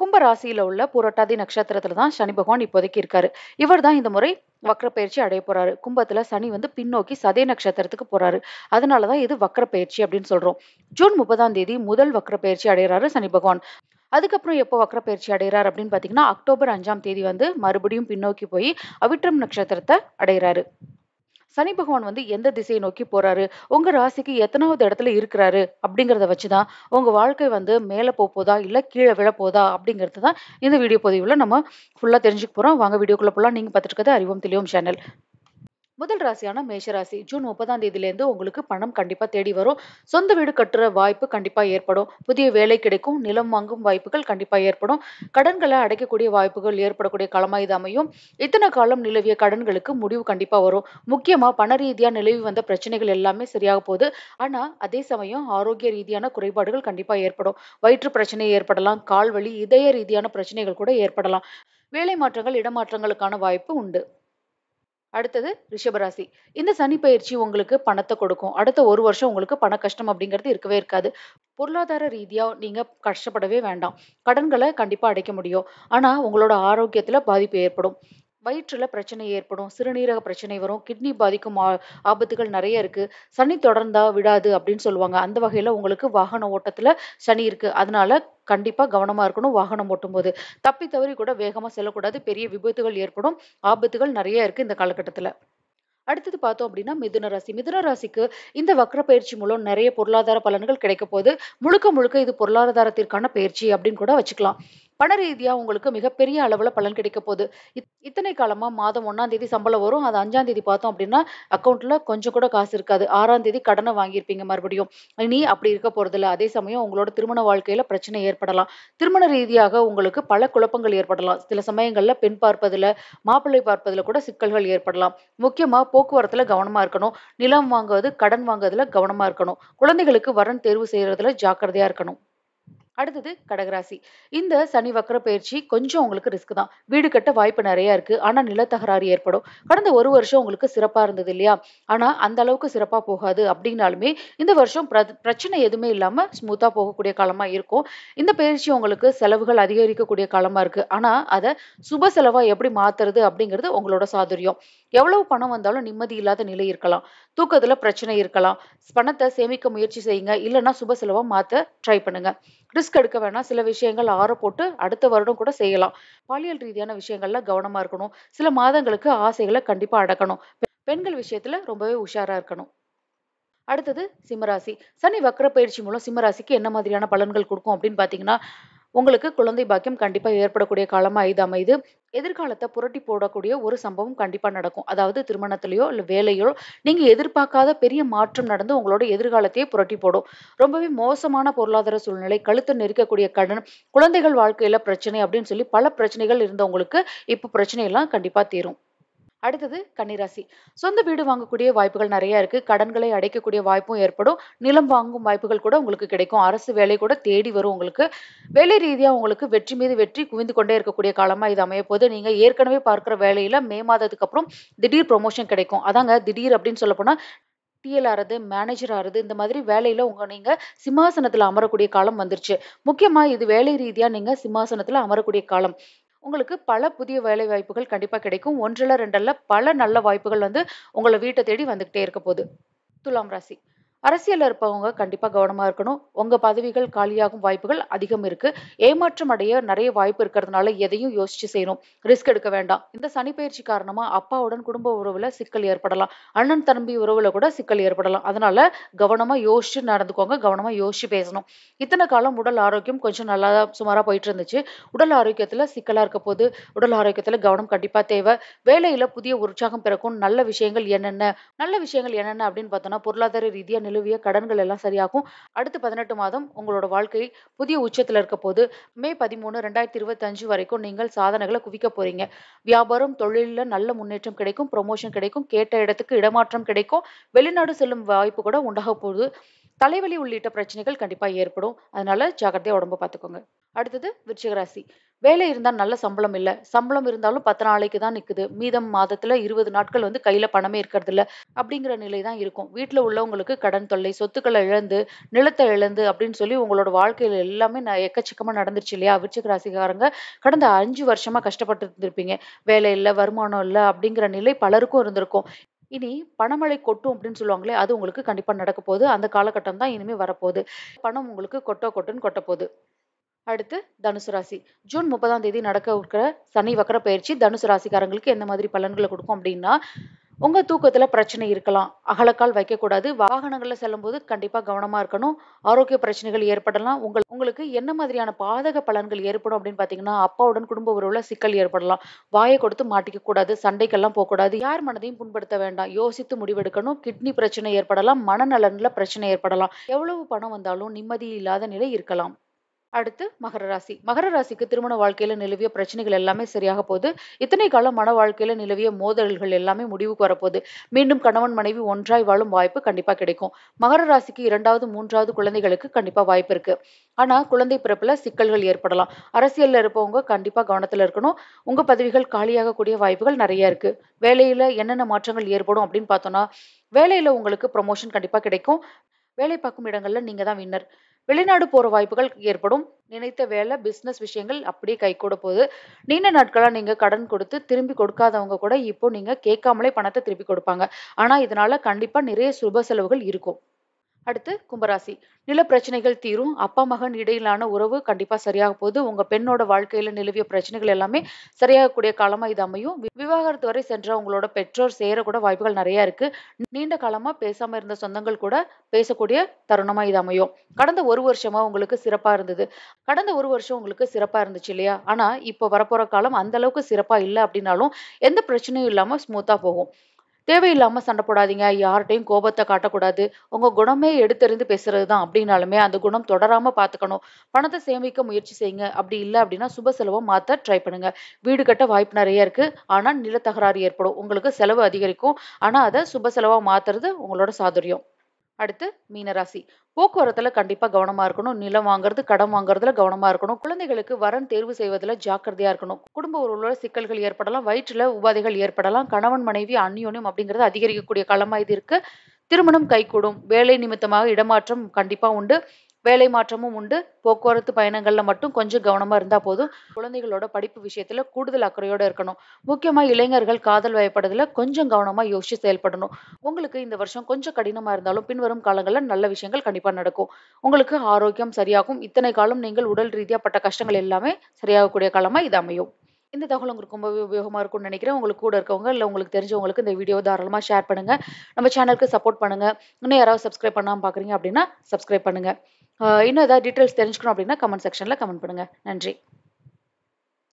கும்ப ராசியில உள்ள புரட்டாதி நட்சத்திரத்துல தான் சனி பகவான் இப்போதைக்கு இருக்காரு இவர் தான் இந்த முறை வக்ர பயிற்சி அடைய போறாரு கும்பத்துல சனி வந்து பின்னோக்கி சதய நட்சத்திரத்துக்கு போறாரு அதனாலதான் இது வக்ர பயிற்சி அப்படின்னு சொல்றோம் ஜூன் முப்பதாம் தேதி முதல் வக்ர பயிற்சி அடைகிறாரு சனி பகவான் அதுக்கப்புறம் எப்போ வக்ர பயிற்சி அடைகிறார் அப்படின்னு பார்த்தீங்கன்னா அக்டோபர் அஞ்சாம் தேதி வந்து மறுபடியும் பின்னோக்கி போய் அவிட்ரம் நட்சத்திரத்தை அடைகிறாரு சனி பகவான் வந்து எந்த திசையை நோக்கி போறாரு உங்க ராசிக்கு எத்தனாவது இடத்துல இருக்கிறாரு அப்படிங்கிறத வச்சுதான் உங்க வாழ்க்கை வந்து மேல போதா இல்ல கீழே விழ போதா அப்படிங்கிறது தான் இந்த வீடியோ பதிவுல நம்ம ஃபுல்லா தெரிஞ்சுக்க போறோம் வாங்க வீடியோக்குள்ள போலாம் நீங்க பார்த்துட்டு இருக்கிறது அறிவும் தெளிவும் சேனல் முதல் ராசியான மேஷராசி ஜூன் முப்பதாம் தேதியிலேருந்து உங்களுக்கு பணம் கண்டிப்பாக தேடி வரும் சொந்த வீடு கட்டுற வாய்ப்பு கண்டிப்பாக ஏற்படும் புதிய வேலை கிடைக்கும் நிலம் வாங்கும் வாய்ப்புகள் கண்டிப்பாக ஏற்படும் கடன்களை அடைக்கக்கூடிய வாய்ப்புகள் ஏற்படக்கூடிய காலமாக இது அமையும் இத்தனை காலம் நிலவிய கடன்களுக்கு முடிவு கண்டிப்பாக வரும் முக்கியமாக பண ரீதியாக நிலவி வந்த பிரச்சனைகள் எல்லாமே சரியாக போகுது ஆனால் அதே சமயம் ஆரோக்கிய ரீதியான குறைபாடுகள் கண்டிப்பாக ஏற்படும் வயிற்று பிரச்சனை ஏற்படலாம் கால்வழி இதய ரீதியான பிரச்சனைகள் கூட ஏற்படலாம் வேலை மாற்றங்கள் இடமாற்றங்களுக்கான வாய்ப்பு உண்டு அடுத்தது ரிஷபராசி இந்த சனி பயிற்சி உங்களுக்கு பணத்தை கொடுக்கும் அடுத்த ஒரு வருஷம் உங்களுக்கு பண கஷ்டம் அப்படிங்கிறது இருக்கவே இருக்காது பொருளாதார ரீதியாக நீங்கள் கஷ்டப்படவே வேண்டாம் கடன்களை கண்டிப்பாக அடைக்க முடியும் ஆனால் உங்களோட ஆரோக்கியத்தில் பாதிப்பு ஏற்படும் வயிற்றில் பிரச்சனை ஏற்படும் சிறுநீரக பிரச்சனை வரும் கிட்னி பாதிக்கும் ஆபத்துகள் நிறைய இருக்குது சனி தொடர்ந்தா விடாது அப்படின்னு சொல்லுவாங்க அந்த வகையில் உங்களுக்கு வாகன ஓட்டத்தில் சனி இருக்குது அதனால கண்டிப்பாக கவனமாக இருக்கணும் வாகனம் ஓட்டும்போது தப்பி தவறி கூட வேகமாக செல்லக்கூடாது பெரிய விபத்துகள் ஏற்படும் ஆபத்துகள் நிறைய இருக்குது இந்த காலகட்டத்தில் அடுத்தது பார்த்தோம் அப்படின்னா மிதுன ராசி மிதுன ராசிக்கு இந்த வக்ர பயிற்சி மூலம் நிறைய பொருளாதார பலன்கள் கிடைக்க போகுது முழுக்க முழுக்க இது பொருளாதாரத்திற்கான பயிற்சி அப்படின்னு கூட வச்சுக்கலாம் பண ரீதியாக உங்களுக்கு மிகப்பெரிய அளவில் பலன் கிடைக்க போகுது இத்தனை காலமாக மாதம் ஒன்றாம் தேதி சம்பளம் வரும் அது அஞ்சாம் தேதி பார்த்தோம் அப்படின்னா அக்கௌண்ட்டில் கொஞ்சம் கூட காசு இருக்காது ஆறாம் தேதி கடனை வாங்கியிருப்பீங்க மறுபடியும் இனி அப்படி இருக்க போகிறதில்ல அதே சமயம் உங்களோட திருமண வாழ்க்கையில் பிரச்சனை ஏற்படலாம் திருமண ரீதியாக உங்களுக்கு பல குழப்பங்கள் ஏற்படலாம் சில சமயங்களில் பெண் பார்ப்பதில் மாப்பிள்ளை பார்ப்பதில் கூட சிக்கல்கள் ஏற்படலாம் முக்கியமாக போக்குவரத்தில் கவனமாக இருக்கணும் நிலம் வாங்குவது கடன் வாங்குவதில் கவனமாக இருக்கணும் குழந்தைகளுக்கு வரன் தேர்வு செய்கிறதுல ஜாக்கிரதையாக இருக்கணும் அடுத்தது கடகராசி இந்த சனி வக்கர பயிற்சி கொஞ்சம் உங்களுக்கு ரிஸ்க் தான் வீடு கட்ட வாய்ப்பு நிறைய இருக்கு ஆனா நிலத்தகராறு ஏற்படும் கடந்த ஒரு வருஷம் உங்களுக்கு சிறப்பா இருந்தது இல்லையா ஆனா அந்த அளவுக்கு சிறப்பா போகாது அப்படின்னாலுமே இந்த வருஷம் பிரச்சனை எதுவுமே இல்லாம ஸ்மூத்தா போகக்கூடிய காலமா இருக்கும் இந்த பயிற்சி உங்களுக்கு செலவுகள் அதிகரிக்கக்கூடிய காலமா இருக்கு ஆனா அதை சுப செலவா எப்படி மாத்துறது அப்படிங்கிறது உங்களோட சாதுரியம் எவ்வளவு பணம் வந்தாலும் நிம்மதி இல்லாத நிலை இருக்கலாம் தூக்கத்துல பிரச்சனை இருக்கலாம் பணத்தை சேமிக்க முயற்சி செய்யுங்க இல்லைன்னா சுப செலவா மாத்த ட்ரை பண்ணுங்க ரிஸ்க் எடுக்க வேணாம் சில விஷயங்கள் ஆற போட்டு அடுத்த வருடம் கூட செய்யலாம் பாலியல் ரீதியான விஷயங்கள்ல கவனமா இருக்கணும் சில மாதங்களுக்கு ஆசைகளை கண்டிப்பா அடக்கணும் பெண்கள் விஷயத்துல ரொம்பவே உஷாரா இருக்கணும் அடுத்தது சிம்மராசி சனி வக்கர பயிற்சி மூலம் சிம்மராசிக்கு என்ன மாதிரியான பலன்கள் கொடுக்கும் அப்படின்னு பாத்தீங்கன்னா உங்களுக்கு குழந்தை பாக்கியம் கண்டிப்பாக ஏற்படக்கூடிய காலமாக இது அமைது எதிர்காலத்தை புரட்டி போடக்கூடிய ஒரு சம்பவம் கண்டிப்பாக நடக்கும் அதாவது திருமணத்திலையோ இல்லை வேலையோ நீங்கள் எதிர்பார்க்காத பெரிய மாற்றம் நடந்து உங்களோட எதிர்காலத்தையே புரட்டி போடும் ரொம்பவே மோசமான பொருளாதார சூழ்நிலை கழுத்து நெருக்கக்கூடிய கடன் குழந்தைகள் வாழ்க்கையில் பிரச்சனை அப்படின்னு சொல்லி பல பிரச்சனைகள் இருந்தவங்களுக்கு இப்போ பிரச்சனையெல்லாம் கண்டிப்பாக தீரும் அடுத்தது கன்னிராசி சொந்த வீடு வாங்கக்கூடிய வாய்ப்புகள் நிறைய இருக்கு கடன்களை அடைக்கக்கூடிய வாய்ப்பும் ஏற்படும் நிலம் வாங்கும் வாய்ப்புகள் கூட உங்களுக்கு கிடைக்கும் அரசு வேலை கூட தேடி வரும் உங்களுக்கு வேலை ரீதியாக உங்களுக்கு வெற்றி மீது வெற்றி குவிந்து கொண்டே இருக்கக்கூடிய காலமா இது அமைய போது நீங்க ஏற்கனவே பார்க்குற வேலையில மே மாதத்துக்கு அப்புறம் திடீர் ப்ரொமோஷன் கிடைக்கும் அதாங்க திடீர் அப்படின்னு சொல்ல போனா டிஎல் ஆறுது மேனேஜர் ஆறுது இந்த மாதிரி வேலையில உங்க நீங்க சிம்மாசனத்துல அமரக்கூடிய காலம் வந்துருச்சு முக்கியமா இது வேலை ரீதியா நீங்க சிம்மாசனத்துல அமரக்கூடிய காலம் உங்களுக்கு பல புதிய வேலை வாய்ப்புகள் கண்டிப்பாக கிடைக்கும் ஒன்றில் ரெண்டல்ல பல நல்ல வாய்ப்புகள் வந்து உங்களை வீட்டை தேடி வந்துக்கிட்டே இருக்க போகுது துலாம் ராசி அரசியலில் இருப்பவங்க கண்டிப்பாக கவனமாக இருக்கணும் உங்கள் பதவிகள் காலியாகும் வாய்ப்புகள் அதிகம் இருக்குது ஏமாற்றம் அடைய நிறைய வாய்ப்பு இருக்கிறதுனால எதையும் யோசிச்சு செய்யணும் ரிஸ்க் எடுக்க வேண்டாம் இந்த சனி பயிற்சி காரணமாக அப்பாவுடன் குடும்ப உறவில் சிக்கல் ஏற்படலாம் அண்ணன் தம்பி உறவில் கூட சிக்கல் ஏற்படலாம் அதனால கவனமாக யோசிச்சு நடந்துக்கோங்க கவனமாக யோசிச்சு பேசணும் இத்தனை காலம் உடல் ஆரோக்கியம் கொஞ்சம் நல்லா சுமாராக போயிட்டு இருந்துச்சு உடல் ஆரோக்கியத்தில் சிக்கலாக இருக்க போது உடல் ஆரோக்கியத்தில் கவனம் கண்டிப்பாக தேவை வேலையில் புதிய உற்சாகம் பிறக்கும் நல்ல விஷயங்கள் என்னென்ன நல்ல விஷயங்கள் என்னென்ன அப்படின்னு பார்த்தோன்னா பொருளாதார ரீதியாக நிலுவிய கடன்கள் எல்லாம் சரியாகும் அடுத்து பதினெட்டு மாதம் உங்களோட வாழ்க்கை புதிய உச்சத்தில் இருக்க போது மே பதிமூணு ரெண்டாயிரத்தி இருபத்தஞ்சு வரைக்கும் நீங்கள் சாதனைகளை குவிக்க போறீங்க வியாபாரம் தொழிலில் நல்ல முன்னேற்றம் கிடைக்கும் ப்ரொமோஷன் கிடைக்கும் கேட்ட இடத்துக்கு இடமாற்றம் கிடைக்கும் வெளிநாடு செல்லும் வாய்ப்பு கூட உண்டாக போகுது தலைவலி உள்ளிட்ட பிரச்சனைகள் கண்டிப்பாக ஏற்படும் அதனால ஜாக்கிரதையாக உடம்பு பார்த்துக்கோங்க அடுத்தது விருச்சிகராசி வேலை இருந்தால் நல்ல சம்பளம் இல்லை சம்பளம் இருந்தாலும் பத்து நாளைக்கு தான் நிற்குது மீதம் மாதத்தில் இருபது நாட்கள் வந்து கையில் பணமே இருக்கிறது இல்லை அப்படிங்கிற நிலை தான் இருக்கும் வீட்டில் உள்ளவங்களுக்கு கடன் தொல்லை சொத்துக்களை இழந்து நிலத்தை இழந்து அப்படின்னு சொல்லி உங்களோட வாழ்க்கையில் எல்லாமே நான் எக்கச்சக்கமாக நடந்துருச்சு இல்லையா விருச்சிக ராசிக்காரங்க கடந்த அஞ்சு வருஷமாக கஷ்டப்பட்டு இருந்திருப்பீங்க வேலை இல்லை வருமானம் இல்லை அப்படிங்கிற நிலை பலருக்கும் இருந்திருக்கும் இனி பணமழை கொட்டும் அப்படின்னு சொல்லுவாங்களே அது உங்களுக்கு கண்டிப்பா நடக்க போகுது அந்த காலகட்டம் தான் இனிமே வரப்போகுது பணம் உங்களுக்கு கொட்டோ கொட்டுன்னு கொட்ட போகுது அடுத்து தனுசு ராசி ஜூன் முப்பதாம் தேதி நடக்க இருக்கிற சனி வக்கர பயிற்சி தனுசு ராசிக்காரங்களுக்கு எந்த மாதிரி பலன்களை கொடுக்கும் அப்படின்னா உங்க தூக்கத்துல பிரச்சனை இருக்கலாம் அகலக்கால் வைக்கக்கூடாது வாகனங்கள்ல செல்லும்போது கண்டிப்பா கவனமா இருக்கணும் ஆரோக்கிய பிரச்சனைகள் ஏற்படலாம் உங்கள் உங்களுக்கு என்ன மாதிரியான பாதக பலன்கள் ஏற்படும் அப்படின்னு பாத்தீங்கன்னா அப்பாவுடன் குடும்ப உறவுல சிக்கல் ஏற்படலாம் வாயை கொடுத்து மாட்டிக்க கூடாது சண்டைக்கெல்லாம் போகக்கூடாது யார் மனதையும் புண்படுத்த வேண்டாம் யோசித்து முடிவெடுக்கணும் கிட்னி பிரச்சனை ஏற்படலாம் மனநலன்ல பிரச்சனை ஏற்படலாம் எவ்வளவு பணம் வந்தாலும் நிம்மதி இல்லாத நிலை இருக்கலாம் அடுத்து மகர ராசி மகர ராசிக்கு திருமண வாழ்க்கையில் நிலவிய பிரச்சனைகள் எல்லாமே சரியாக போகுது இத்தனை காலம் மன வாழ்க்கையில் நிலவிய மோதல்கள் எல்லாமே முடிவுக்கு வரப்போகுது மீண்டும் கணவன் மனைவி ஒன்றாய் வாழும் வாய்ப்பு கண்டிப்பாக கிடைக்கும் மகர ராசிக்கு இரண்டாவது மூன்றாவது குழந்தைகளுக்கு கண்டிப்பாக வாய்ப்பு இருக்கு ஆனால் குழந்தை பிறப்பில் சிக்கல்கள் ஏற்படலாம் அரசியலில் இருப்பவங்க கண்டிப்பாக கவனத்தில் இருக்கணும் உங்கள் பதவிகள் காலியாகக்கூடிய வாய்ப்புகள் நிறைய இருக்கு வேலையில் என்னென்ன மாற்றங்கள் ஏற்படும் அப்படின்னு பார்த்தோம்னா வேலையில் உங்களுக்கு ப்ரொமோஷன் கண்டிப்பாக கிடைக்கும் வேலை பார்க்கும் இடங்களில் நீங்கள் தான் வின்னர் வெளிநாடு போகிற வாய்ப்புகள் ஏற்படும் நினைத்த வேலை பிஸ்னஸ் விஷயங்கள் அப்படியே கை கூட போகுது நீண்ட நாட்களாக நீங்கள் கடன் கொடுத்து திரும்பி கொடுக்காதவங்க கூட இப்போ நீங்கள் கேட்காமலே பணத்தை திருப்பி கொடுப்பாங்க ஆனால் இதனால் கண்டிப்பாக நிறைய சுப செலவுகள் இருக்கும் அடுத்து கும்பராசி நில பிரச்சனைகள் தீரும் அப்பா மகன் இடையிலான உறவு கண்டிப்பா சரியாக போகுது உங்க பெண்ணோட வாழ்க்கையில நிலவிய பிரச்சனைகள் எல்லாமே சரியாகக்கூடிய காலமா இது அமையும் விவாகரத்து வரை சென்ற உங்களோட பெற்றோர் கூட வாய்ப்புகள் நிறைய இருக்கு நீண்ட காலமா பேசாம இருந்த சொந்தங்கள் கூட பேசக்கூடிய தருணமா இது அமையும் கடந்த ஒரு வருஷமா உங்களுக்கு சிறப்பா இருந்தது கடந்த ஒரு வருஷம் உங்களுக்கு சிறப்பா இருந்துச்சு இல்லையா ஆனா இப்போ வரப்போற காலம் அந்த அளவுக்கு சிறப்பா இல்லை அப்படின்னாலும் எந்த பிரச்சனையும் இல்லாம ஸ்மூத்தா போகும் தேவையில்லாமல் சண்டை போடாதீங்க யார்கிட்டையும் கோபத்தை காட்டக்கூடாது உங்கள் குணமே எடுத்தெறிந்து பேசுறது தான் அப்படின்னாலுமே அந்த குணம் தொடராமல் பார்த்துக்கணும் பணத்தை சேமிக்க முயற்சி செய்யுங்க அப்படி இல்லை அப்படின்னா சுப செலவை மாற்ற ட்ரை பண்ணுங்க வீடு கட்ட வாய்ப்பு நிறைய இருக்கு ஆனால் நிலத்தகராறு ஏற்படும் உங்களுக்கு செலவு அதிகரிக்கும் ஆனால் அதை சுப செலவாக மாற்றுறது உங்களோட சாதுரியம் அடுத்து மீனராசி போக்குவரத்துல கண்டிப்பா கவனமா இருக்கணும் நிலம் வாங்குறது கடன் வாங்குறதுல கவனமா இருக்கணும் குழந்தைகளுக்கு வரன் தேர்வு செய்வதில் ஜாக்கிரதையா இருக்கணும் குடும்ப உறவுகளோட சிக்கல்கள் ஏற்படலாம் வயிற்றுல உபாதைகள் ஏற்படலாம் கணவன் மனைவி அந்யோன்யம் அப்படிங்கிறது அதிகரிக்கக்கூடிய காலமா இது இருக்கு திருமணம் கைகூடும் வேலை நிமித்தமாக இடமாற்றம் கண்டிப்பா உண்டு வேலை மாற்றமும் உண்டு போக்குவரத்து பயணங்களில் மட்டும் கொஞ்சம் கவனமாக இருந்தால் போதும் குழந்தைகளோட படிப்பு விஷயத்தில் கூடுதல் அக்கறையோடு இருக்கணும் முக்கியமாக இளைஞர்கள் காதல் வயப்படுதில் கொஞ்சம் கவனமாக யோசிச்சு செயல்படணும் உங்களுக்கு இந்த வருஷம் கொஞ்சம் கடினமாக இருந்தாலும் பின்வரும் காலங்களில் நல்ல விஷயங்கள் கண்டிப்பாக நடக்கும் உங்களுக்கு ஆரோக்கியம் சரியாகும் இத்தனை காலம் நீங்கள் உடல் ரீதியாக பட்ட கஷ்டங்கள் எல்லாமே சரியாகக்கூடிய காலமாக இது அமையும் இந்த தகவல் உங்களுக்கு ரொம்பவே உபயோகமாக இருக்கும்னு நினைக்கிறேன் உங்களுக்கு கூட இருக்கவங்க இல்லை உங்களுக்கு தெரிஞ்சவங்களுக்கு இந்த வீடியோ தாராளமாக ஷேர் பண்ணுங்கள் நம்ம சேனலுக்கு சப்போர்ட் பண்ணுங்கள் இன்னும் யாராவது சப்ஸ்கிரைப் பண்ணாமல் பார்க்குறீங்க அப்படின்னா சப்ஸ்கிரைப் பண்ணுங்கள் இன்னும் ஏதாவது டீட்டெயில்ஸ் தெரிஞ்சுக்கணும் அப்படின்னா கமெண்ட் செக்ஷனில் கமெண்ட் பண்ணுங்கள் நன்றி